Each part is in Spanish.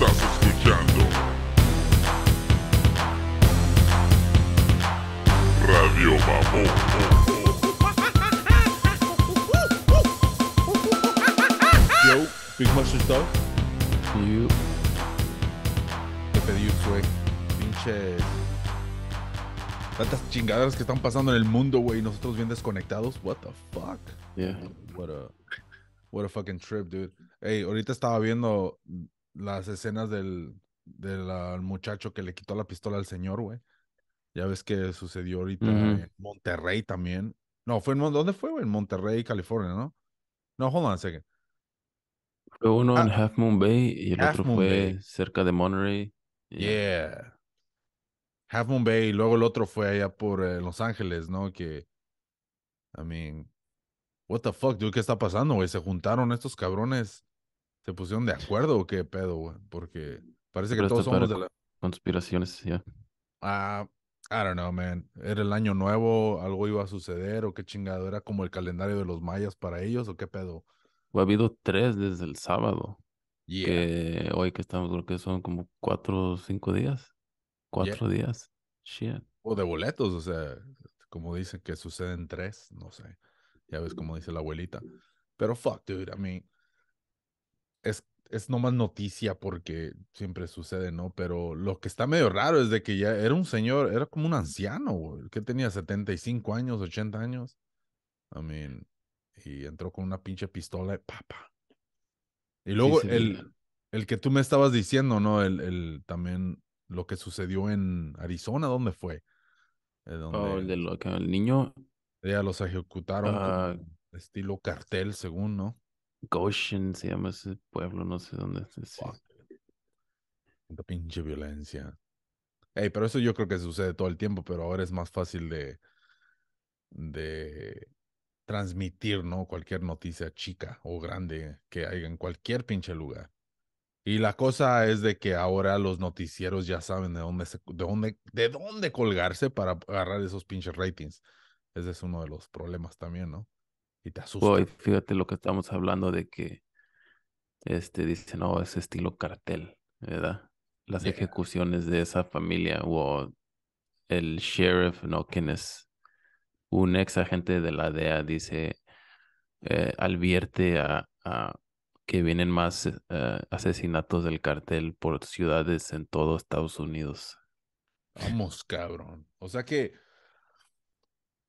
estás escuchando. Radio Mamón. Yo, Big Mushroom Talk You. ¿Qué pedí fue? Pinches. Tantas chingaderas que están pasando en el mundo, güey, nosotros bien desconectados. What the fuck? Yeah. What a, what a fucking trip, dude. Hey, ahorita estaba viendo las escenas del, del ah, muchacho que le quitó la pistola al señor, güey. Ya ves que sucedió ahorita en Monterrey también. No, fue en ¿dónde fue? En Monterrey, California, ¿no? No, hold on a Fue uno en ah, Half Moon Bay y el otro fue cerca de Monterey. Yeah. Half Moon Bay y luego el otro fue allá por eh, Los Ángeles, ¿no? Que, I mean, what the fuck, dude, ¿qué está pasando, güey? Se juntaron estos cabrones ¿Se pusieron de acuerdo o qué pedo, güey? Porque parece que todos somos de la... Conspiraciones, ya. Ah, I don't know, man. Era el año nuevo, algo iba a suceder o qué chingado. ¿Era como el calendario de los mayas para ellos o qué pedo? O ha habido tres desde el sábado. Que hoy que estamos, creo que son como cuatro o cinco días. Cuatro días. Shit. O de boletos, o sea, como dicen que suceden tres, no sé. Ya ves como dice la abuelita. Pero fuck, dude, I mean, es, es nomás noticia porque siempre sucede, ¿no? Pero lo que está medio raro es de que ya era un señor, era como un anciano, güey, que tenía 75 años, 80 años. I mean, y entró con una pinche pistola y papa. Y luego el, el que tú me estabas diciendo, ¿no? El, también lo que sucedió en Arizona, ¿dónde fue? Eh, oh, el, de niño. Ya los ejecutaron ah. estilo cartel, según, ¿no? Goshen se llama ese pueblo, no sé dónde es. La pinche violencia. Ey, pero eso yo creo que sucede todo el tiempo, pero ahora es más fácil de, de transmitir, ¿no? Cualquier noticia chica o grande que haya en cualquier pinche lugar. Y la cosa es de que ahora los noticieros ya saben de dónde, de dónde, de dónde colgarse para agarrar esos pinches ratings. Ese es uno de los problemas también, ¿no? Y te asusta. fíjate lo que estamos hablando de que este dice, no, es estilo cartel, ¿verdad? Las ejecuciones de esa familia o el sheriff, ¿no? Quien es un ex agente de la DEA, dice, eh, advierte a, que vienen más eh, asesinatos del cartel por ciudades en todo Estados Unidos. Vamos, cabrón. O sea que,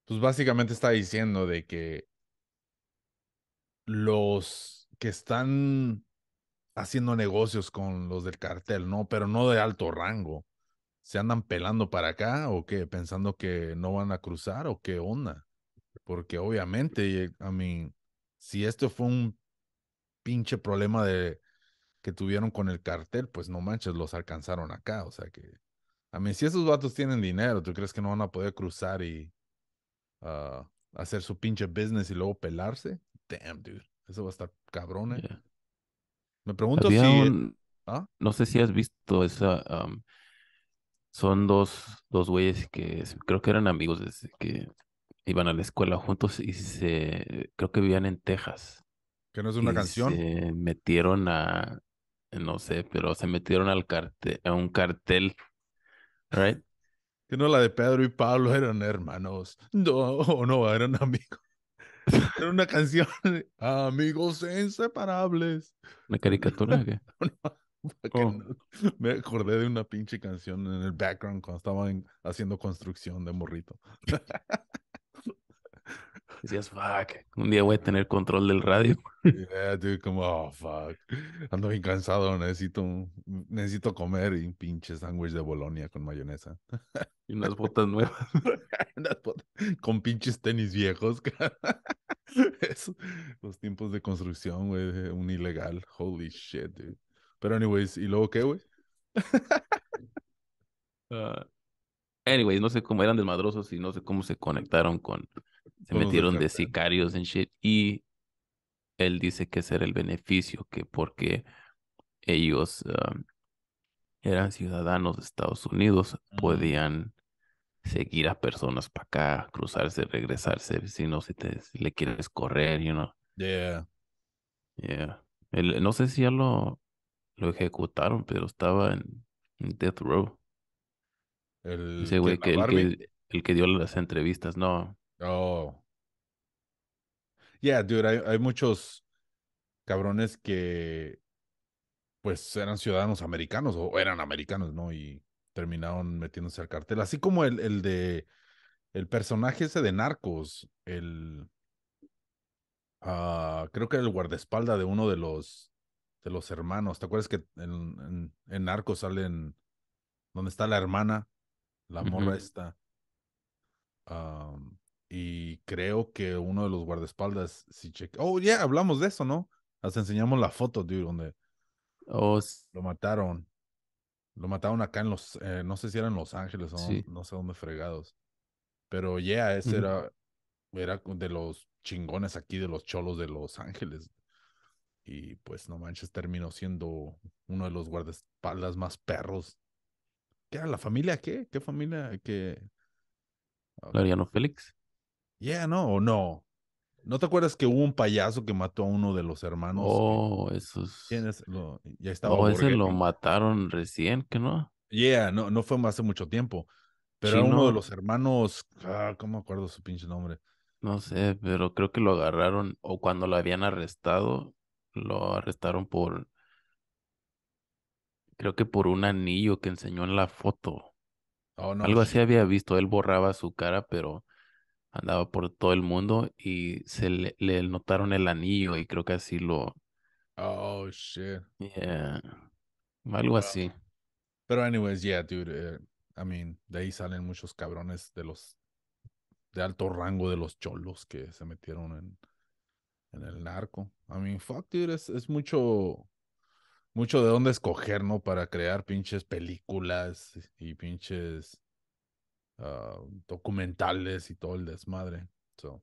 pues básicamente está diciendo de que los que están haciendo negocios con los del cartel, ¿no? Pero no de alto rango. ¿Se andan pelando para acá o qué? ¿Pensando que no van a cruzar o qué onda? Porque obviamente, I eh, mean, si esto fue un pinche problema de que tuvieron con el cartel, pues no manches, los alcanzaron acá. O sea que, a mí, si esos vatos tienen dinero, ¿tú crees que no van a poder cruzar y ah, hacer su pinche business y luego pelarse? Eso va a estar cabrón. Eh. Me pregunto si. ¿Ah? No sé si has visto esa. son dos, dos güeyes que creo que eran amigos desde que iban a la escuela juntos y se. Creo que vivían en Texas. ¿Que no es una canción? Se metieron a. No sé, pero se metieron al cartel, a un cartel. Right? Que no la de Pedro y Pablo eran hermanos. No, no, eran amigos. Era una canción. Amigos inseparables. ¿Una caricatura qué? Oh. Me acordé de una pinche canción en el background cuando estaban haciendo construcción de morrito. Decías, fuck, un día voy a tener control del radio. Yeah, dude, como, oh, fuck. Ando bien cansado, necesito, necesito comer y un pinche sándwich de Bolonia con mayonesa. Y unas botas nuevas. con pinches tenis viejos. los tiempos de construcción, güey, un ilegal. Holy shit, dude. Pero anyways, ¿y luego qué, güey? Ah, anyways, no sé cómo eran desmadrosos y no sé cómo se conectaron con se metieron de sicarios en shit. Y él dice que ese era el beneficio, que porque ellos eran ciudadanos de Estados Unidos, podían seguir a personas para acá, cruzarse, regresarse, si no, si, te, le quieres correr, you know. Yeah. Yeah. no sé si ya lo, lo ejecutaron, pero estaba en, Death Row. que, el, que, el que dio las entrevistas, no. Oh. Yeah, dude, hay, muchos cabrones que pues eran ciudadanos americanos o eran americanos, ¿no? Y terminaron metiéndose al cartel. Así como el, el de el personaje ese de Narcos, el ah, creo que era el guardaespalda de uno de los de los hermanos. ¿Te acuerdas que en, en, Narcos salen donde está la hermana, la morra está esta? y creo que uno de los guardaespaldas si Oh, yeah, hablamos de eso, ¿no? las enseñamos la foto, tío donde oh, lo mataron. Lo mataron acá en los, eh, no sé si era Los Ángeles o no, sé dónde fregados. Pero yeah, ese era, era de los chingones aquí, de los cholos de Los Ángeles. Y pues no manches, terminó siendo uno de los guardaespaldas más perros. ¿Qué era la familia? ¿Qué? ¿Qué familia? ¿Qué? Mariano Félix. Yeah, no, o no. ¿No te acuerdas que hubo un payaso que mató a uno de los hermanos? Oh, eso es. ¿Quién ya estaba. Oh, ese lo mataron recién, ¿qué no? Yeah, no, no fue hace mucho tiempo. Pero uno de los hermanos. Ah, ¿Cómo acuerdo su pinche nombre? No sé, pero creo que lo agarraron o cuando lo habían arrestado, lo arrestaron por. Creo que por un anillo que enseñó en la foto. Oh, Algo así había visto. Él borraba su cara, pero andaba por todo el mundo y se le, notaron el anillo y creo que así lo... Oh, shit. Yeah. Algo así. Pero anyways, yeah, dude. Eh, I mean, de ahí salen muchos cabrones de los... de alto rango de los cholos que se metieron en, en el narco. I mean, fuck, dude, es, es mucho mucho de dónde escoger, ¿no? Para crear pinches películas y pinches Ah, documentales y todo el desmadre. So,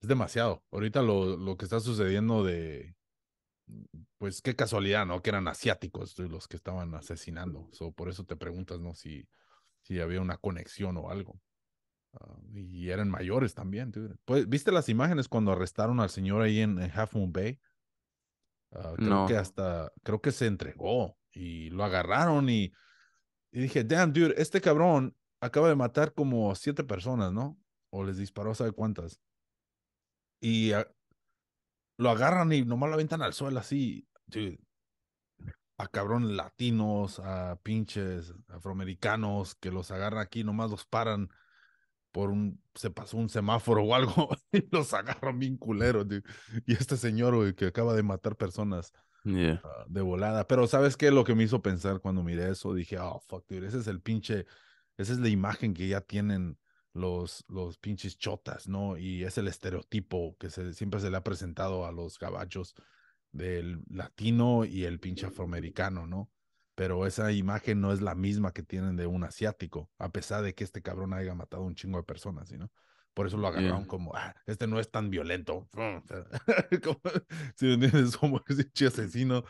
es demasiado. Ahorita lo, lo, que está sucediendo de, pues qué casualidad, ¿no? Que eran asiáticos los que estaban asesinando. So, por eso te preguntas, ¿no? Si, si había una conexión o algo. Ah, y eran mayores también. Pues, ¿Viste las imágenes cuando arrestaron al señor ahí en, Half Moon Bay? Ah, creo que hasta, creo que se entregó y lo agarraron y, y dije, damn, dude, este cabrón acaba de matar como siete personas, ¿no? O les disparó, ¿sabe cuántas? Y lo agarran y nomás lo aventan al suelo así, A cabrón latinos, a pinches afroamericanos que los agarran aquí, nomás los paran por un, se pasó un semáforo o algo y los agarran bien culeros, Y este señor, que acaba de matar personas. Ah, de volada. Pero ¿sabes qué? Lo que me hizo pensar cuando miré eso, dije, oh, fuck, dude, ese es el pinche esa es la imagen que ya tienen los, los pinches chotas, ¿no? Y es el estereotipo que se, siempre se le ha presentado a los gabachos del latino y el pinche afroamericano, ¿no? Pero esa imagen no es la misma que tienen de un asiático, a pesar de que este cabrón haya matado un chingo de personas, ¿no? Por eso lo agarraron como, ah, este no es tan violento. como, si entiendes, como ese asesino.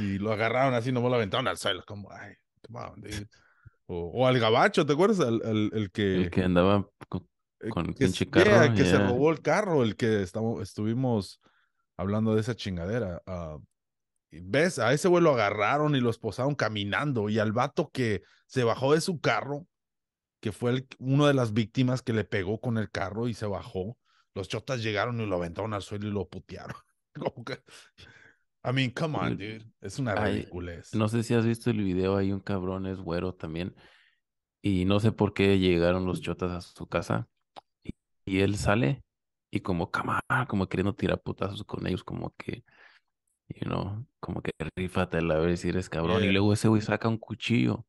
Y lo agarraron así, nomás lo aventaron al suelo, como, ay, come o, al gabacho, ¿te acuerdas? el que. El que andaba con, eh, el que, pinche que se robó el carro, el que estamos, estuvimos hablando de esa chingadera. Ah, ¿Ves? A ese güey lo agarraron y lo esposaron caminando. Y al vato que se bajó de su carro, que fue una uno de las víctimas que le pegó con el carro y se bajó, los chotas llegaron y lo aventaron al suelo y lo putearon. Como que, I mean, come on, dude. Es una ridiculez. No sé si has visto el video, hay un cabrón, es güero también. Y no sé por qué llegaron los chotas a su casa. Y, él sale y como cama, como queriendo tirar putazos con ellos, como que, you know, como que rifate a ver si eres cabrón. Y luego ese güey saca un cuchillo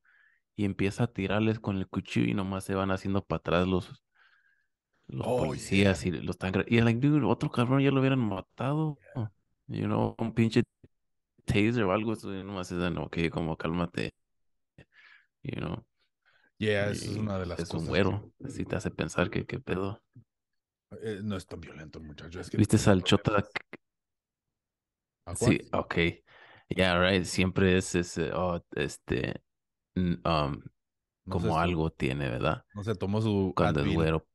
y empieza a tirarles con el cuchillo y nomás se van haciendo para atrás los, los oh, policías y los tan... Y like, dude, otro cabrón ya lo hubieran matado you un pinche taser o algo, No nomás más ok, como cálmate. You know. Yeah, esa es una de las es cosas. un güero, así te hace pensar que qué pedo. Eh, no es tan violento, muchacho. ¿Viste al Sí, ok. Yeah, right. Siempre es ese, oh, este, um, como algo tiene, ¿verdad? No se tomó su. Cuando güero.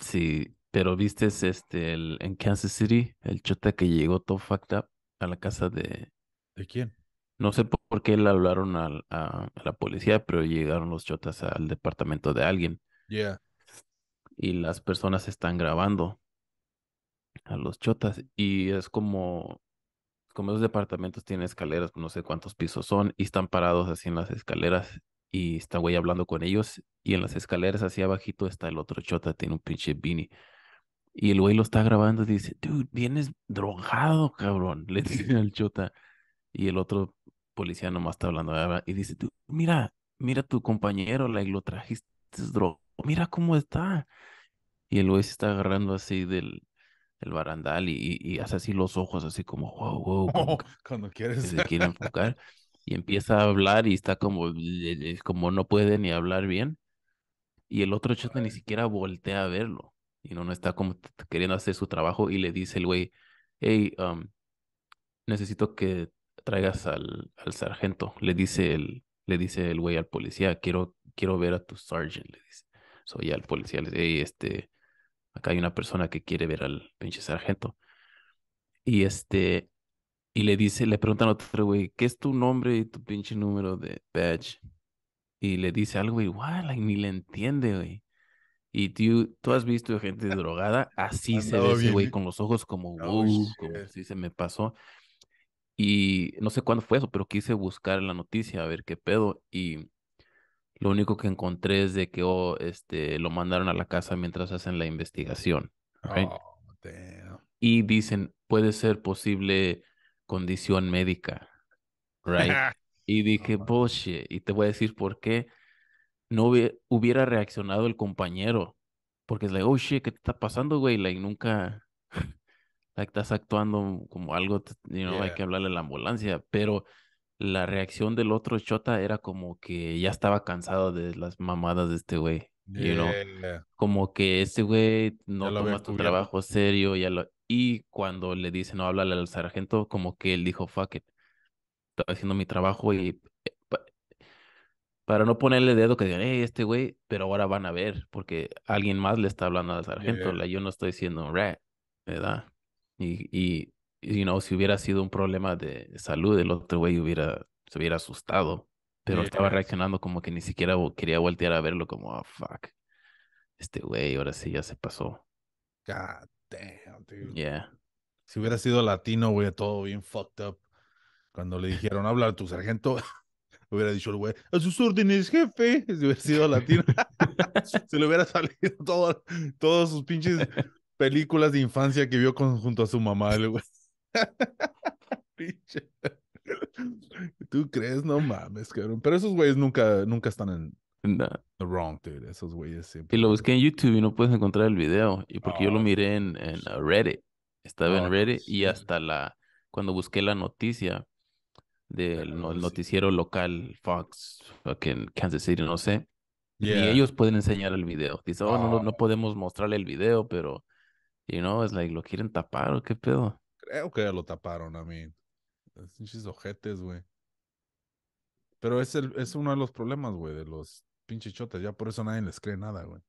Sí, pero viste este, el, en Kansas City, el chota que llegó todo fucked up a la casa de... ¿De quién? No sé por qué le hablaron a, a, la policía, pero llegaron los chotas al departamento de alguien. Yeah. Y las personas están grabando a los chotas y es como como esos departamentos tienen escaleras, no sé cuántos pisos son, y están parados así en las escaleras, y está güey hablando con ellos, y en las escaleras así abajito está el otro chota, tiene un pinche bini y el güey lo está grabando y dice, dude, vienes drogado, cabrón. Le dice al chota. Y el otro policía nomás está hablando. ahora. Y dice, dude, mira, mira tu compañero, like, lo trajiste drogado! Mira cómo está. Y el güey se está agarrando así del, barandal y, y, hace así los ojos, así como, wow, wow. cuando quieres. enfocar. Y empieza a hablar y está eh, eh, como no puede ni hablar bien. Y el otro chota ni siquiera voltea a verlo y no, no está como queriendo hacer su trabajo y le dice el güey, hey, um, necesito que traigas al, al sargento. Le dice el, le dice el güey al policía, quiero, quiero ver a tu sergeant, le dice. soy al policía le dice, hey, este, acá hay una persona que quiere ver al pinche sargento. Y este, y le dice, le preguntan a otro güey, ¿qué es tu nombre y tu pinche número de badge? Y le dice algo igual, like, ni le entiende, güey. Y tú, tú has visto gente drogada, así se ve ese güey, con los ojos como, como así se me pasó. Y no sé cuándo fue eso, pero quise buscar la noticia a ver qué pedo. Y lo único que encontré es de que oh, este, lo mandaron a la casa mientras hacen la investigación. Oh, y dicen, puede ser posible condición médica. Right? y dije, bullshit. Y te voy a decir por qué no hubiera reaccionado el compañero. Porque es like, oh shit, ¿qué te está pasando, güey? Like, nunca. like, estás actuando como algo, you know, hay que hablarle a la ambulancia. Pero la reacción del otro chota era como que ya estaba cansado de las mamadas de este güey. You know? Como que este güey no toma tu trabajo serio. Y cuando le dice no, háblale al sargento, como que él dijo, fuck it. Estoy haciendo mi trabajo y para no ponerle dedo que digan, hey, este güey, pero ahora van a ver, porque alguien más le está hablando al sargento, eh. yo no estoy siendo un rat, ¿verdad? Y, y, you know, si hubiera sido un problema de salud, el otro güey hubiera, se hubiera asustado, pero estaba reaccionando como que ni siquiera quería voltear a verlo, como, oh, fuck, este güey, ahora sí ya se pasó. God damn, dude. Yeah. Si hubiera sido latino, güey, todo bien fucked up. Cuando le dijeron, habla a tu sargento. hubiera dicho el güey, a sus órdenes, jefe, si hubiera sido latino, se le hubiera salido todo, todos sus pinches películas de infancia que vio junto a su mamá, el güey. ¿Tú crees? No mames, cabrón. Pero esos güeyes nunca, nunca están en wrong, dude. Esos güeyes siempre. Y lo busqué en YouTube y no puedes encontrar el video. Y porque yo lo ah, miré en, en pues. Reddit. Estaba en ah, Reddit pues y hasta la. Cuando busqué la noticia, del el pues noticiero local Fox, en Kansas City, no sé. Y ellos pueden enseñar el video. Dice, oh, no, no oh. podemos mostrarle el video, pero, you know, es like, ¿lo quieren tapar o qué pedo? Creo que ya lo taparon, I mean. Pinches ojetes, güey. Pero es, el, es uno de los problemas, güey, de los pinches chotas. Ya por eso nadie les cree nada, güey.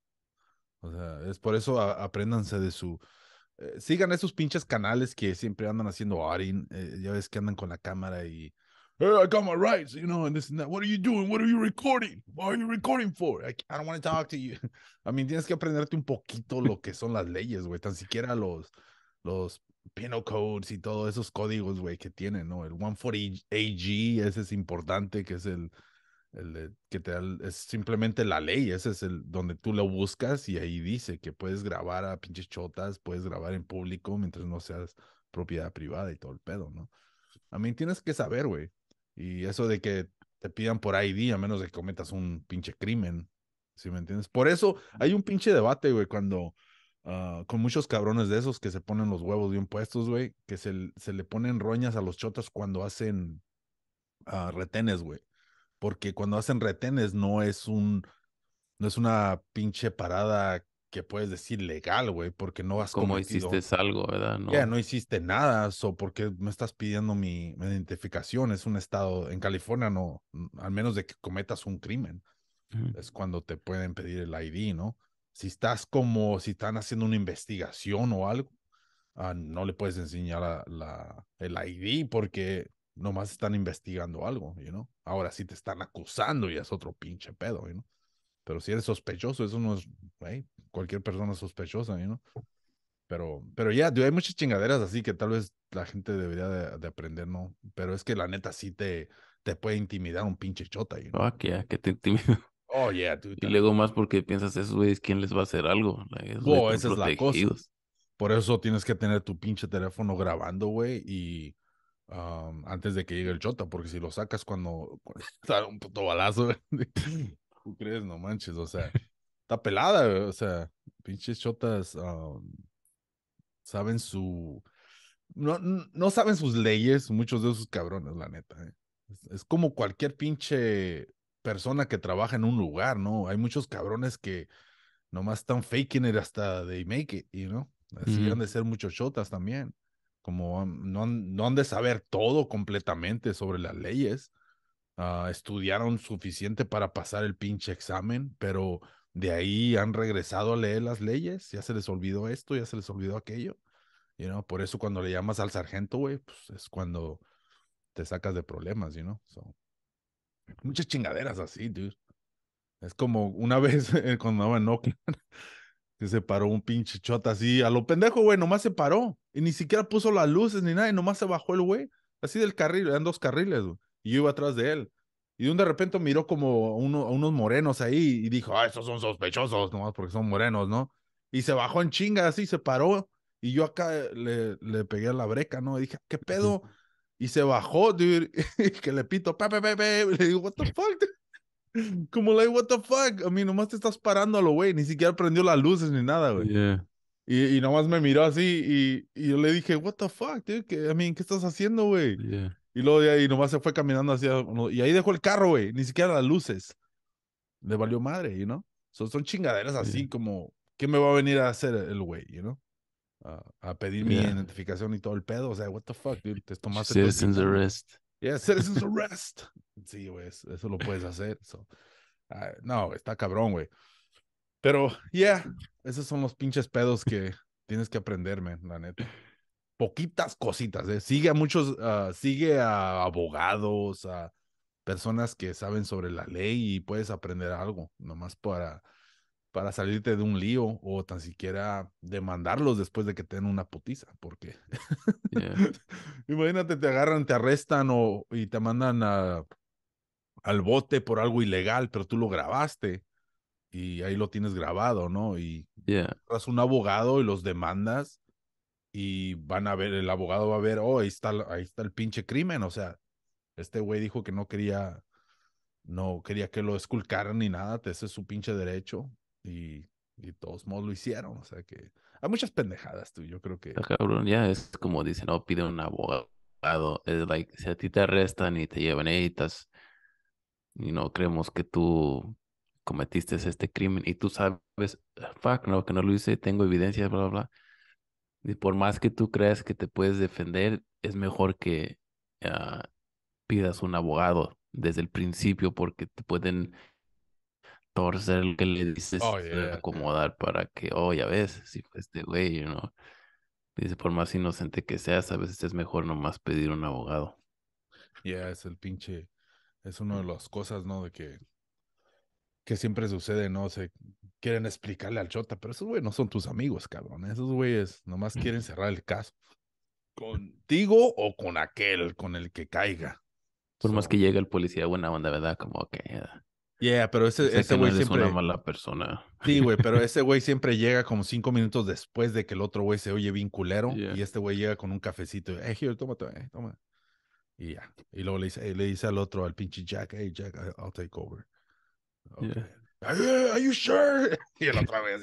O sea, es por eso apréndanse de su... Eh, sigan esos pinches canales que siempre andan haciendo Arin. Eh, ya ves que andan con la cámara y hey, I got my rights, you know, and this and that. What are you doing? What are you recording? What are you recording for? I, don't want to talk to you. I mean, tienes que aprenderte un poquito lo que son las leyes, güey. Tan siquiera los, los penal codes y todos esos códigos, güey, que tienen, ¿no? El 140 AG, ese es importante, que es el, el que te da, es simplemente la ley, ese es el donde tú lo buscas y ahí dice que puedes grabar a pinches chotas, puedes grabar en público mientras no seas propiedad privada y todo el pedo, ¿no? A mí tienes que saber, güey. Y eso de que te pidan por ID a menos de que cometas un pinche crimen, ¿sí me entiendes? Por eso hay un pinche debate, güey, cuando ah, con muchos cabrones de esos que se ponen los huevos bien puestos, güey, que se, le ponen roñas a los chotas cuando hacen ah, retenes, güey. Porque cuando hacen retenes no es un, no es una pinche parada que puedes decir legal, güey, porque no vas como hiciste algo, ¿verdad? No. Ya, no hiciste nada, o porque me estás pidiendo mi, identificación, es un estado en California no al menos de que cometas un crimen. Es cuando te pueden pedir el ID, ¿no? Si estás como si están haciendo una investigación o algo, ah, no le puedes enseñar la, el ID porque nomás están investigando algo, you ¿no? Know? Ahora sí te están acusando y es otro pinche pedo, you ¿no? Pero si eres sospechoso, eso no es, cualquier persona sospechosa, ¿eh, ¿no? Pero, pero ya, hay muchas chingaderas así que tal vez la gente debería de, aprender, ¿no? Pero es que la neta sí te, te puede intimidar un pinche chota, ¿eh, ¿no? Ah, que, te intimida. Oh, yeah, tú, Y luego más porque piensas, esos güeyes, ¿quién les va a hacer algo? oh, esa es la cosa. Por eso tienes que tener tu pinche teléfono grabando, güey, y antes de que llegue el chota, porque si lo sacas cuando, está un puto balazo, ¿Tú crees? No manches, o sea, está pelada, o sea, pinches chotas saben su... No, no saben sus leyes, muchos de esos cabrones, la neta. ¿eh? Es, como cualquier pinche persona que trabaja en un lugar, ¿no? Hay muchos cabrones que nomás están faking it hasta they make it, you know? Así de ser muchos chotas también. Como no no han de saber todo completamente sobre las leyes. Ah, estudiaron suficiente para pasar el pinche examen, pero de ahí han regresado a leer las leyes, ya se les olvidó esto, ya se les olvidó aquello. y no Por eso cuando le llamas al sargento, güey, pues es cuando te sacas de problemas, you know? muchas chingaderas así, dude. Es como una vez cuando andaba en Oakland, que se paró un pinche chota así, a lo pendejo, güey, nomás se paró. Y ni siquiera puso las luces ni nada, y nomás se bajó el güey. Así del carril, eran dos carriles, y yo iba atrás de él. Y de un de repente miró como uno, a unos morenos ahí y dijo, ah, estos son sospechosos, nomás porque son morenos, ¿no? Y se bajó en chinga así, se paró y yo acá le, le pegué a la breca, ¿no? Y dije, ¿qué pedo? Y se bajó, dude, que le pito, pa, pa, pa. le digo, what the fuck, dude? Como, like, what the fuck? A mí nomás te estás parando lo güey, ni siquiera prendió las luces ni nada, güey. Yeah. Y, y nomás me miró así y, y yo le dije, what the fuck, dude? Que, I mean, ¿qué estás haciendo, güey? Yeah. Y luego de ahí nomás se fue caminando hacia. Y ahí dejó el carro, güey. Ni siquiera las luces. Le valió madre, you ¿no? Know? son chingaderas así como. ¿Qué me va a venir a hacer el güey, you know? a pedir mi identificación y todo el pedo. O sea, what the fuck, dude? Te tomaste. Citizens arrest. Yeah, citizens arrest. Sí, güey. Eso lo puedes hacer. Ah, no, está cabrón, güey. Pero, yeah. Esos son los pinches pedos que tienes que aprenderme, la neta poquitas cositas. ¿eh? Sigue a muchos, ah, sigue a abogados, a personas que saben sobre la ley y puedes aprender algo, nomás para, para salirte de un lío o tan siquiera demandarlos después de que te den una putiza, porque imagínate, te agarran, te arrestan o, y te mandan al bote por algo ilegal, pero tú lo grabaste y ahí lo tienes grabado, ¿no? Y eres un abogado y los demandas y van a ver, el abogado va a ver, oh, ahí está, ahí está el pinche crimen, o sea, este güey dijo que no quería, no quería que lo esculcaran ni nada, ese es su pinche derecho y, y todos modos lo hicieron, o sea que hay muchas pendejadas, tú, yo creo que... Ah, cabrón, ya es como dicen, no, oh, pide un abogado, es like, si a ti te arrestan y te llevan, ahí, estás, y no creemos que tú cometiste este crimen y tú sabes, ah, fuck, no, que no lo hice, tengo evidencia, bla, bla, bla y por más que tú creas que te puedes defender, es mejor que ah, pidas un abogado desde el principio porque te pueden torcer el que le dices, oh, acomodar para que, oh, ya ves, si fue este güey, ¿no? Dice, por más inocente que seas, a veces es mejor nomás pedir un abogado. Ya, es el pinche, es una de mm. las cosas, ¿no? De que, que siempre sucede, ¿no? sea, quieren explicarle al Chota, pero esos güeyes no son tus amigos, cabrón. Esos güeyes nomás quieren cerrar el caso. Contigo o con aquel, con el que caiga. Por más que llegue el policía, buena onda, ¿verdad? Como que. Ah, yeah, pero ese, ese güey no es una mala persona. Sí, güey, pero ese güey siempre llega como cinco minutos después de que el otro güey se oye bien culero. Y este güey llega con un cafecito. Eh, here, toma, eh, toma. Y ya. Y luego le dice, al otro, al pinche Jack, hey, Jack, I'll take over. Yeah. Are you sure? Y la otra vez.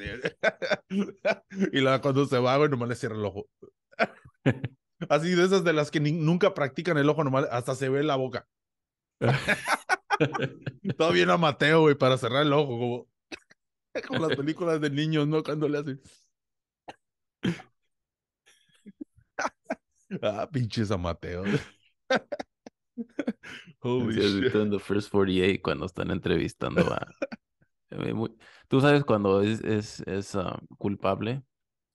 y la cuando se va, güey, nomás le cierra el ojo. Así de esas de las que nunca practican el ojo, nomás hasta se ve la boca. Todo bien a Mateo, güey, para cerrar el ojo, como, las películas de niños, ¿no? Cuando le hacen. ah, pinches a Mateo. Holy shit. en The First 48 cuando están entrevistando a, Tú sabes cuando es, es, es ah, culpable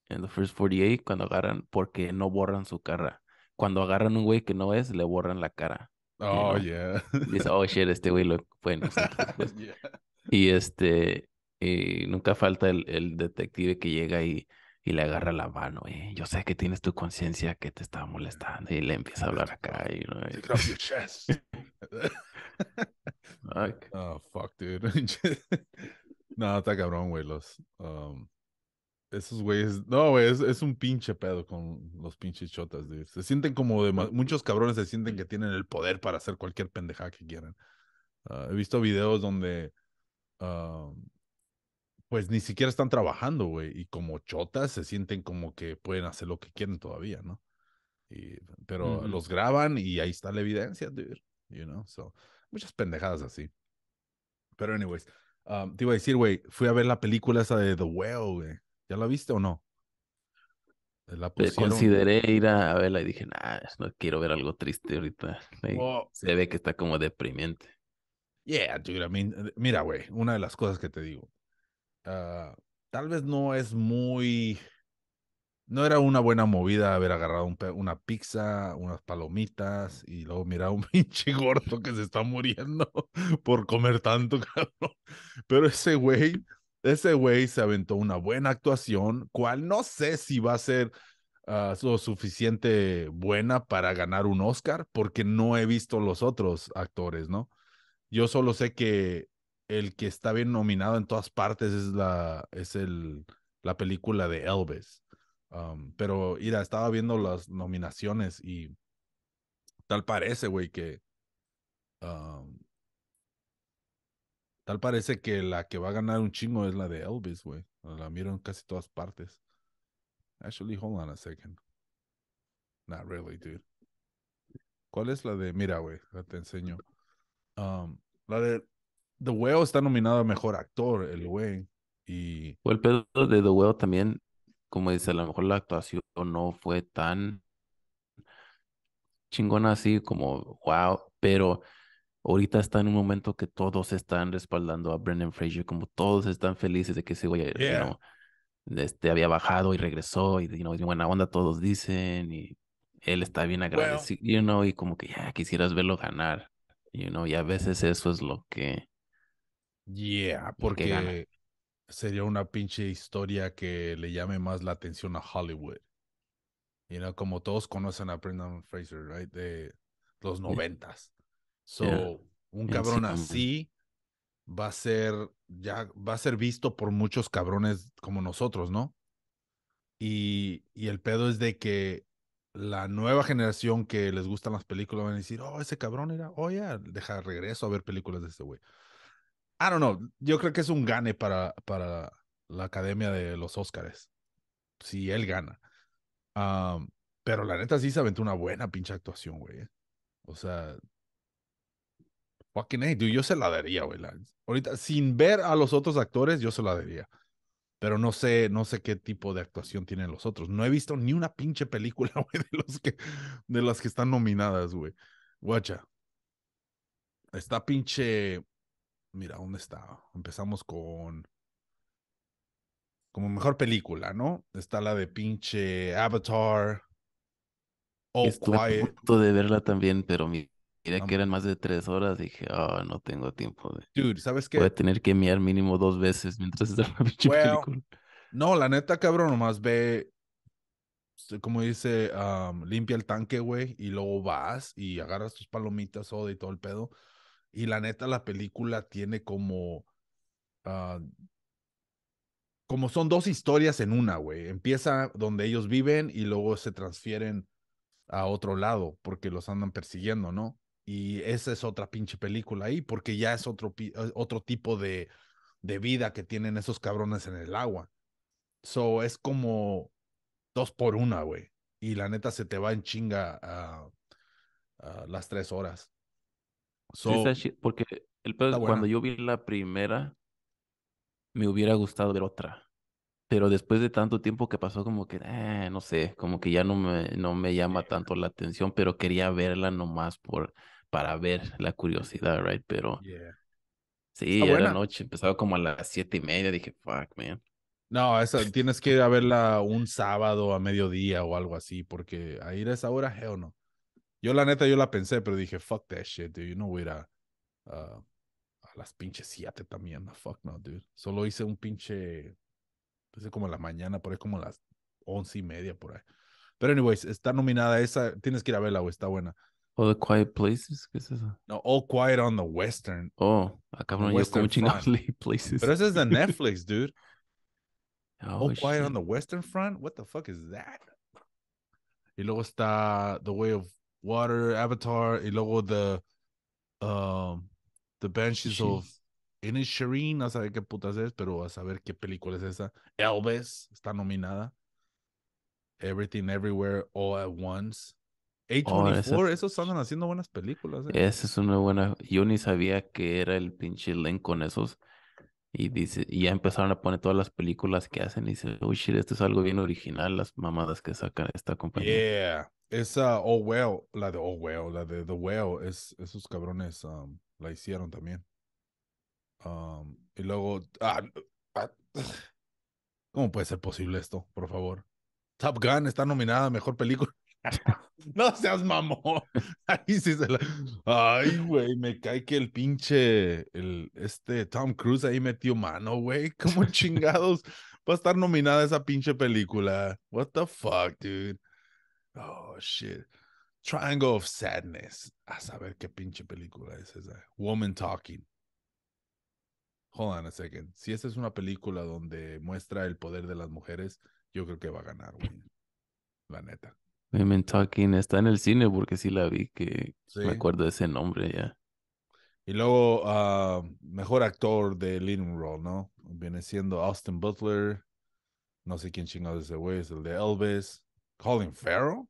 en The First 48, cuando agarran, porque no borran su cara. Cuando agarran un güey que no es, le borran la cara. Oh, yeah. Dice, oh, shit, este güey lo... Bueno, pues, pues". Y este, y nunca falta el, el detective que llega y y le agarra la mano. Y eh, yo sé que tienes tu conciencia que te está mm. molestando y le empieza a hablar acá. Y, Fuck. Oh, ah, fuck, dude. no, está cabrón, güey. Um, esos güeyes. No, güey, es, es, un pinche pedo con los pinches chotas, dude. Se sienten como de. Muchos cabrones se sienten que tienen el poder para hacer cualquier pendejada que quieran. Ah, he visto videos donde. Ah, pues ni siquiera están trabajando, güey. Y como chotas se sienten como que pueden hacer lo que quieren todavía, ¿no? Y, pero los graban y ahí está la evidencia, dude. You know, so muchas pendejadas así. Pero, anyways, ah, te iba a decir, güey, fui a ver la película esa de The Whale, güey. ¿Ya la viste o no? Eh, la Consideré ir a verla y dije, nah, no quiero ver algo triste ahorita. Se ve que está como deprimiente. Yeah, eh, mira, güey, una de las cosas que te digo. Ah, tal vez no es muy no era una buena movida haber agarrado una pizza, unas palomitas y luego mirar a un pinche gordo que se está muriendo por comer tanto, cabrón. Pero ese güey, ese güey se aventó una buena actuación, cual no sé si va a ser ah, lo suficiente buena para ganar un Oscar, porque no he visto los otros actores, ¿no? Yo solo sé que el que está bien nominado en todas partes es la, es el, la película de Elvis pero, mira, estaba viendo las nominaciones y tal parece, güey, que... tal parece que la que va a ganar un chingo es la de Elvis, güey. La miro en casi todas partes. Actually, hold on a second. Not really, dude. ¿Cuál es la de? Mira, güey, te enseño. la de The Whale está nominada a mejor actor, el güey. Y. O el pedo de The Whale también como dice, a lo mejor la actuación no fue tan chingona así como wow, pero ahorita está en un momento que todos están respaldando a Brendan Fraser, como todos están felices de que ese güey este, había bajado y regresó y bueno buena onda todos dicen y él está bien agradecido, y como que ya quisieras verlo ganar, you know, y a veces eso es lo que... Yeah, porque sería una pinche historia que le llame más la atención a Hollywood. You know, como todos conocen a Brendan Fraser, right? De los noventas. So, un cabrón así va a ser ya va a ser visto por muchos cabrones como nosotros, ¿no? Y, el pedo es de que la nueva generación que les gustan las películas van a decir, oh, ese cabrón era, oh, yeah. deja regreso a ver películas de ese güey. I don't know. Yo creo que es un gane para, para la academia de los Óscares. Si él gana. pero la neta sí se aventó una buena pinche actuación, güey. Eh. O sea, fucking hey, yo se la daría, güey. Ahorita, sin ver a los otros actores, yo se la daría. Pero no sé, no sé qué tipo de actuación tienen los otros. No he visto ni una pinche película, güey, de, los que, de las que están nominadas, güey. Guacha. Está pinche Mira, ¿dónde está? Empezamos con. Como mejor película, ¿no? Está la de pinche Avatar. Oh, Estuve a punto de verla también, pero mira que eran más de tres horas. Dije, oh, no tengo tiempo. De... Dude, ¿sabes qué? Voy a tener que mirar mínimo dos veces mientras está la pinche película. No, la neta, cabrón, nomás ve como dice, limpia el tanque, güey, y luego vas y agarras tus palomitas, o de todo el pedo. Y la neta, la película tiene como. Ah, como son dos historias en una, güey. Empieza donde ellos viven y luego se transfieren a otro lado porque los andan persiguiendo, ¿no? Y esa es otra pinche película ahí porque ya es otro, eh, otro tipo de, vida que tienen esos cabrones en el agua. So es como dos por una, güey. Y la neta se te va en chinga las tres horas porque cuando yo vi la primera, me hubiera gustado ver otra. Pero después de tanto tiempo que pasó, como que, ah, no sé, como que ya no me, no me llama tanto la atención, pero quería verla nomás por, para ver la curiosidad, right? Pero sí, era noche, empezaba como a las siete y media, dije, fuck, man. No, esa, tienes que ir a verla un sábado a mediodía o algo así, porque a ir a esa hora, o no. Yo la neta, yo la pensé, pero dije, fuck that shit, dude. you know voy a a, las pinches siete también. No, fuck no, dude. Solo hice un pinche, pensé como la mañana, por ahí como las once y media, por ahí. Pero anyways, está nominada esa. Tienes que ir a verla, o Está buena. All oh, the Quiet Places, ¿qué es eso? No, All Quiet on the Western. Oh, ya ah, yo coaching chingados Places. Pero esa es de Netflix, dude. Oh, all Quiet on the Western Front. What the fuck is that? Y luego está The Way of Water, Avatar, y luego The, um, the Banshees of... of Shireen, a saber qué putas es, pero a saber qué película es esa. Elvis está nominada. Everything Everywhere All at Once. h 24 esos andan haciendo buenas películas. Eh. Esa es una buena. Yo ni sabía que era el pinche link con esos. Y dice, y ya empezaron a poner todas las películas que hacen. Y dice, uy, shit, esto es algo bien original, las mamadas que sacan esta compañía. Yeah. Esa Oh Well, la de Oh Well, la de The Well, es, esos cabrones la hicieron también. y luego, ah, ah ¿cómo puede ser posible esto? Por favor. Top Gun está nominada a mejor película. no seas mamón. Ahí sí se la... Ay, güey, me cae que el pinche, el, este Tom Cruise ahí metió mano, güey. ¿Cómo chingados va a estar nominada esa pinche película? What the fuck, dude. Oh, shit. Triangle of Sadness. A saber qué pinche película es esa. Woman Talking. Hold on a second. Si esa es una película donde muestra el poder de las mujeres, yo creo que va a ganar, güey. La neta. Women Talking está en el cine porque sí la vi, que me acuerdo de ese nombre ya. Y luego, ah, mejor actor de Leading Role, ¿no? Viene siendo Austin Butler. No sé quién es ese güey, es el de Elvis. Colin Farrell.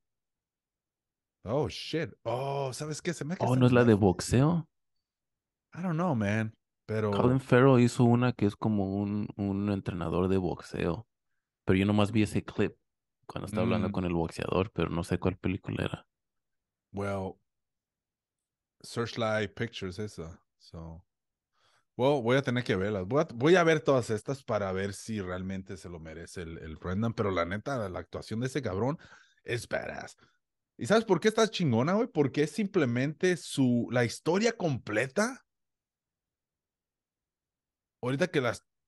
Oh, shit. Oh, ¿sabes qué? Se me Oh, ¿no es la de boxeo? I don't know, man. Pero... Colin Farrell hizo una que es como un, un entrenador de boxeo. Pero yo nomás vi ese clip cuando estaba hablando mm. con el boxeador, pero no sé cuál película era. Well, Searchlight Pictures esa. So voy a tener que verlas. Voy a, ver todas estas para ver si realmente se lo merece el, el Brendan. Pero la neta, la actuación de ese cabrón es badass. ¿Y sabes por qué está chingona, güey? Porque es simplemente su, la historia completa. Ahorita que,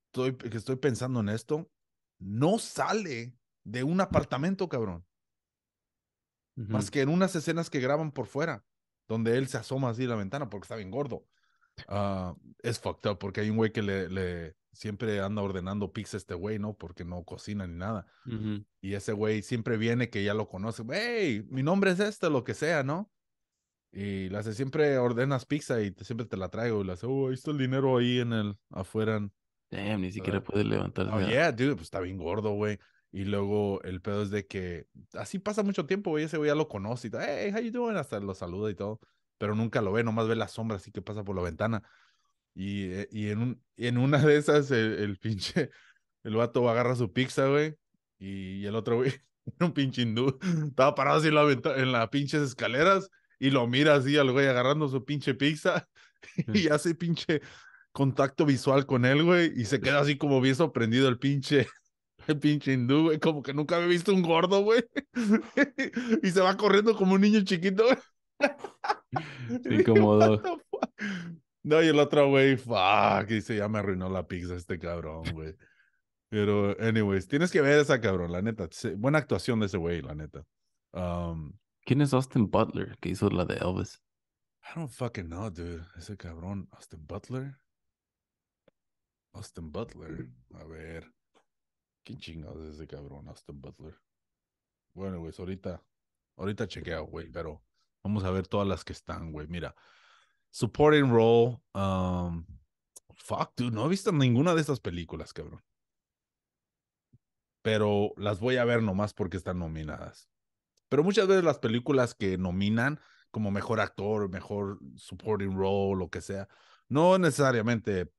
estoy, que estoy pensando en esto, no sale de un apartamento, cabrón. Más que en unas escenas que graban por fuera, donde él se asoma así a la ventana porque está bien gordo. Ah, es fucked up porque hay un güey que le, siempre anda ordenando pizza a este güey, ¿no? Porque no cocina ni nada. Y ese güey siempre viene que ya lo conoce. Hey, mi nombre es este, lo que sea, ¿no? Y le hace, siempre ordenas pizza y siempre te la traigo. Y le hace, oh, ahí está el dinero ahí en el, afuera. Damn, ni siquiera ah, puede levantar Oh, yeah, dude, pues está bien gordo, güey. Y luego el pedo es de que así pasa mucho tiempo, güey. Ese güey ya lo conoce y tal. Hey, how you doing? Hasta lo saluda y todo pero nunca lo ve, nomás ve la sombra así que pasa por la ventana. Y, eh, y en, un, en una de esas, el, pinche, el vato agarra su pizza, güey, y, el otro, güey, un pinche hindú, estaba parado así en, la en las pinches escaleras y lo mira así al güey agarrando su pinche pizza y hace pinche contacto visual con él, güey, y se queda así como bien sorprendido el pinche el pinche hindú, güey, como que nunca había visto un gordo, güey. y se va corriendo como un niño chiquito, güey. No, y el otro güey, fuck, dice, ya me arruinó la pizza este cabrón, güey. Pero, anyways, tienes que ver esa cabrón, la neta. Buena actuación de ese güey, la neta. Um, ¿Quién es Austin Butler, que hizo la de Elvis? I don't fucking know, dude. Ese cabrón, Austin Butler. Austin Butler. A ver. ¿Qué chingados es ese cabrón, Austin Butler? Bueno, güey, ahorita, ahorita chequeo, güey, pero Vamos a ver todas las que están, güey. Mira, supporting role. Um, fuck, dude, no he visto ninguna de estas películas, cabrón. Pero las voy a ver nomás porque están nominadas. Pero muchas veces las películas que nominan como mejor actor, mejor supporting role, lo que sea, no necesariamente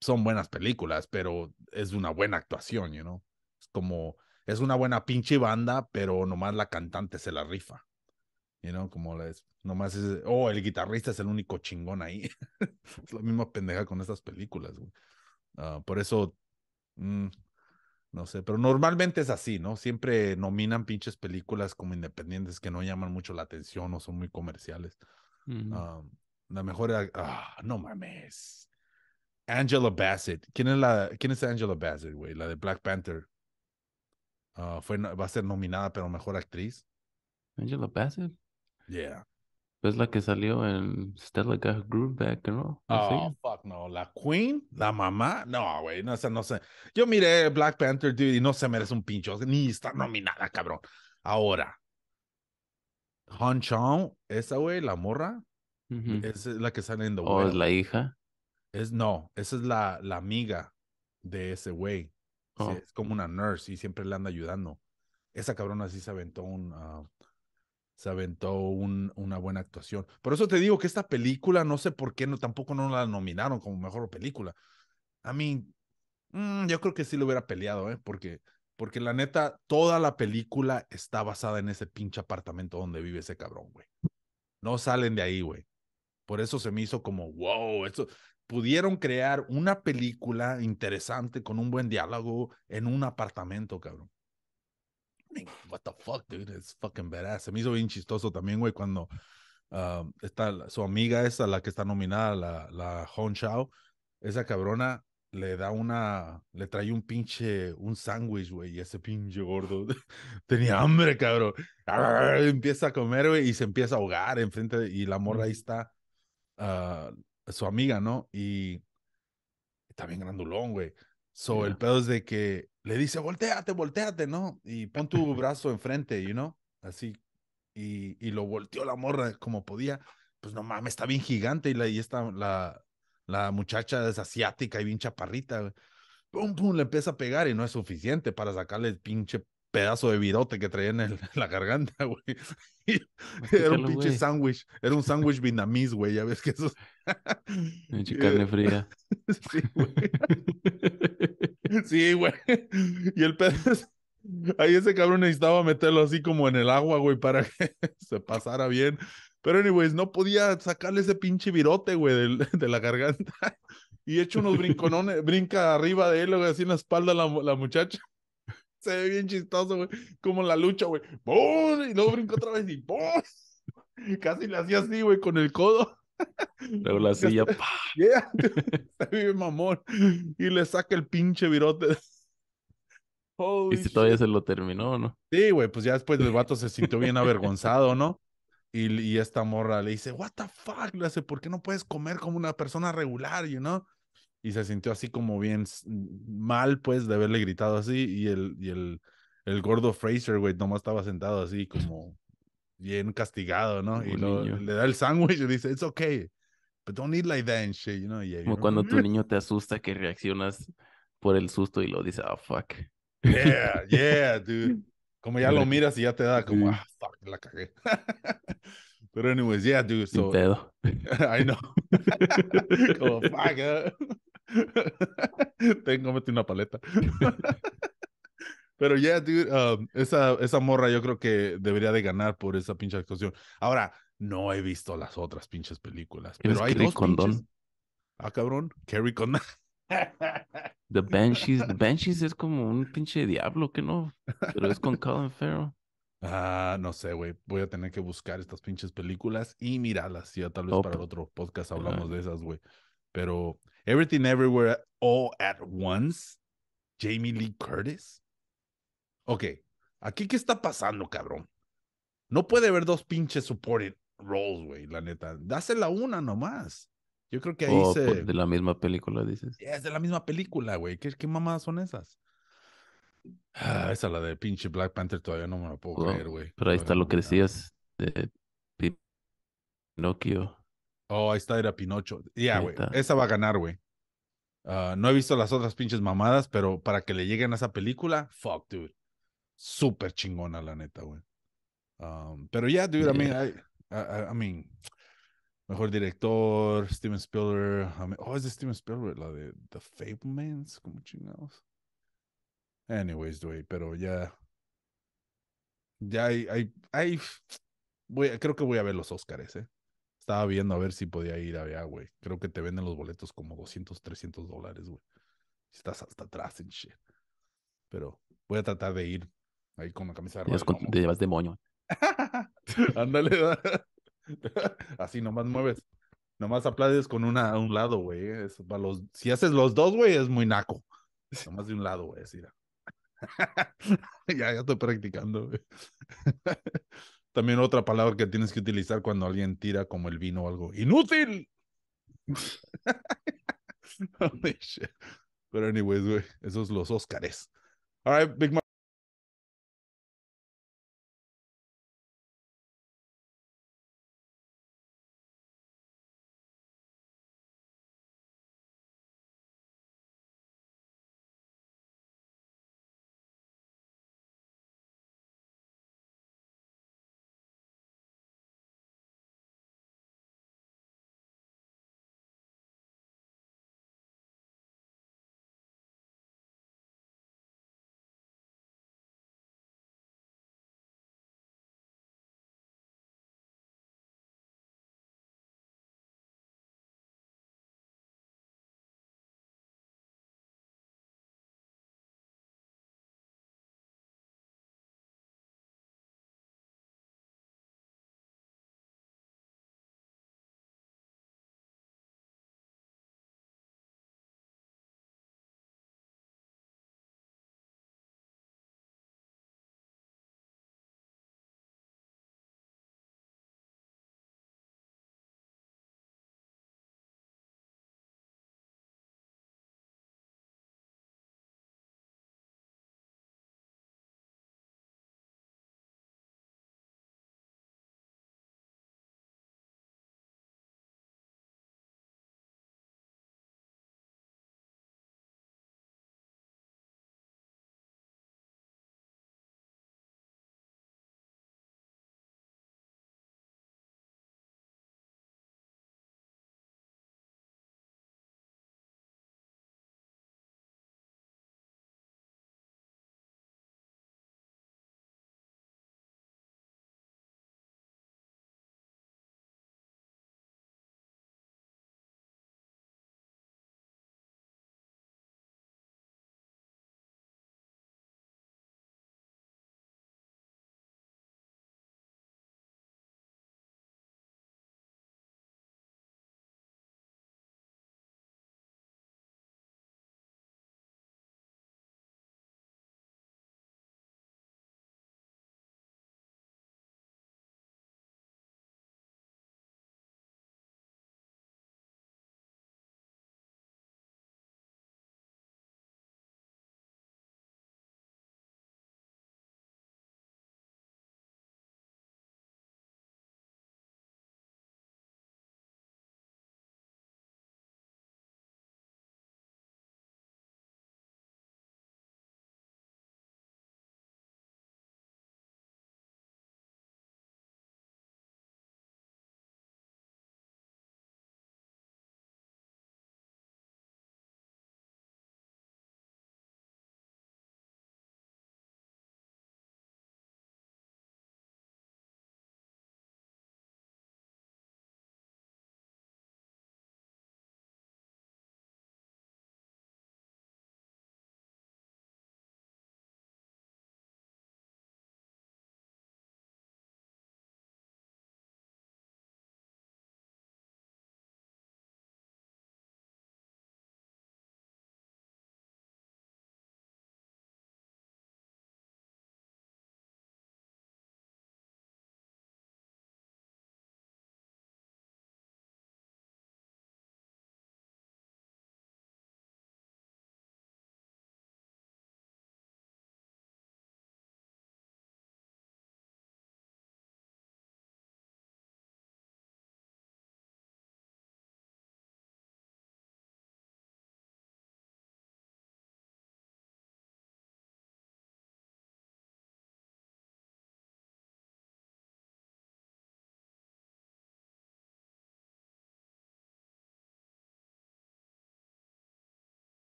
son buenas películas, pero es una buena actuación, you know. Es como, es una buena pinche banda, pero nomás la cantante se la rifa you know, como es, nomás es, oh, el guitarrista es el único chingón ahí. es la misma pendeja con estas películas, güey. Ah, por eso, mm, no sé, pero normalmente es así, ¿no? Siempre nominan pinches películas como independientes que no llaman mucho la atención o son muy comerciales. Ah, la mejor ah, no mames. Angela Bassett. ¿Quién es, la, quién es Angela Bassett, güey? La de Black Panther. Ah, fue, va a ser nominada, pero mejor actriz. Angela Bassett. Yeah. Es la que salió en Stella Got Groove Back, ¿no? Oh, fuck no. La Queen, la mamá. No, güey, no, sé, no sé. Yo miré Black Panther, dude, y no se merece un pincho. Ni está nominada, cabrón. Ahora, Han Chong, esa güey, la morra, esa es la que sale en The ¿O oh, es la hija? Es, no, esa es la, la amiga de ese güey. Oh. es como una nurse y siempre le anda ayudando. Esa cabrona sí se aventó un, ah, se aventó un, una buena actuación. Por eso te digo que esta película, no sé por qué no, tampoco no la nominaron como mejor película. A mí, mm, yo creo que sí lo hubiera peleado, ¿eh? Porque, porque la neta, toda la película está basada en ese pinche apartamento donde vive ese cabrón, güey. No salen de ahí, güey. Por eso se me hizo como, wow, esto, pudieron crear una película interesante con un buen diálogo en un apartamento, cabrón what the fuck, dude, it's fucking badass. Se me hizo bien chistoso también, güey, cuando ah, está su amiga esa, la que está nominada, la, la Hong Chao, esa cabrona le da una, le trae un pinche, un sándwich, güey, y ese pinche gordo tenía hambre, cabrón. empieza a comer, güey, y se empieza a ahogar enfrente, y la morra ahí está, ah, su amiga, ¿no? Y está bien grandulón, güey. So, el pedo es de que le dice, volteate, volteate, ¿no? Y pon tu brazo enfrente, you know, así. Y, lo volteó la morra como podía. Pues no mames, está bien gigante y, la, y está la, la muchacha es asiática y bien chaparrita. Güey. Pum, pum, le empieza a pegar y no es suficiente para sacarle el pinche pedazo de virote que traía en, la garganta, güey. era un pinche sándwich, era un sándwich vietnamés, güey, ya ves que eso... Pinche carne fría. sí, güey. Sí, güey. Y el pez, Ahí ese cabrón necesitaba meterlo así como en el agua, güey, para que se pasara bien. Pero, anyways, no podía sacarle ese pinche virote, güey, de, la garganta. Y hecho unos brinconones, brinca arriba de él, güey, así en la espalda la, muchacha. Se ve bien chistoso, güey. Como la lucha, güey. ¡Bum! Y luego brinca otra vez y ¡pum! Casi le hacía así, güey, con el codo. Luego la silla, ¡pah! está bien mamón. Y le saca el pinche virote. ¿Y si todavía se lo terminó no? Sí, güey, pues ya después el vato se sintió bien avergonzado, ¿no? Y, y, esta morra le dice, what the fuck, le hace, ¿por qué no puedes comer como una persona regular, you know? Y se sintió así como bien mal, pues, de haberle gritado así. Y el, y el, el gordo Fraser, güey, nomás estaba sentado así como bien castigado, ¿no? y le da el sándwich y dice, it's okay, but don't eat like that and shit, you know? Como cuando tu mm". niño te asusta que reaccionas por el susto y lo dice, oh, fuck. Yeah, yeah, dude. Como ya lo miras y ya te da como, ah, fuck, la cagué. Pero anyways, yeah, dude. So, pedo. I know. como, fuck. Uh". Tengo, metí una paleta. Pero ya, yeah, dude, um, esa, esa morra yo creo que debería de ganar por esa pinche actuación. Ahora, no he visto las otras pinches películas, pero hay dos Ah, cabrón, ¿Carrie Condon. The Banshees, The Banshees es como un pinche diablo, que no, pero es con Colin Farrell. Ah, no sé, güey. Voy a tener que buscar estas pinches películas y mirarlas. Ya tal vez para otro podcast hablamos de esas, güey. Pero Everything Everywhere All at Once, Jamie Lee Curtis. Ok, aquí qué está pasando, cabrón. No puede haber dos pinches supported roles, güey, la neta. Dásela una nomás. Yo creo que ahí se. De la misma película, dices. Es de la misma película, güey. ¿Qué, qué mamadas son esas? Ah, esa la de pinche Black Panther todavía no me la puedo oh, creer, güey. Pero ahí está lo que decías de Pinocchio. Oh, ahí está, era Pinocho. Ya, güey. Esa va a ganar, güey. Ah, no he visto las otras pinches mamadas, pero para que le lleguen a esa película, fuck, dude súper chingona, la neta, güey. pero ya, dude, I mean, I, I, mean, mejor director, Steven Spielberg. oh, es de Steven Spielberg, la de The Fablemans, como chingados. Anyways, güey, pero ya. Ya hay, hay, creo que voy a ver los Óscares, ¿eh? Estaba viendo a ver si podía ir a ver, güey. Creo que te venden los boletos como 200, 300 dólares, güey. Estás hasta atrás en shit. Pero voy a tratar de ir Ahí con la camisa de Te llevas de moño. Ándale, así nomás mueves. Nomás aplaudes con una a un lado, güey. si haces los dos, güey, es muy naco. Nomás de un lado, güey, ya, ya estoy practicando, güey. También otra palabra que tienes que utilizar cuando alguien tira como el vino o algo. ¡Inútil! Pero anyways, güey, esos los Óscares. All right, Big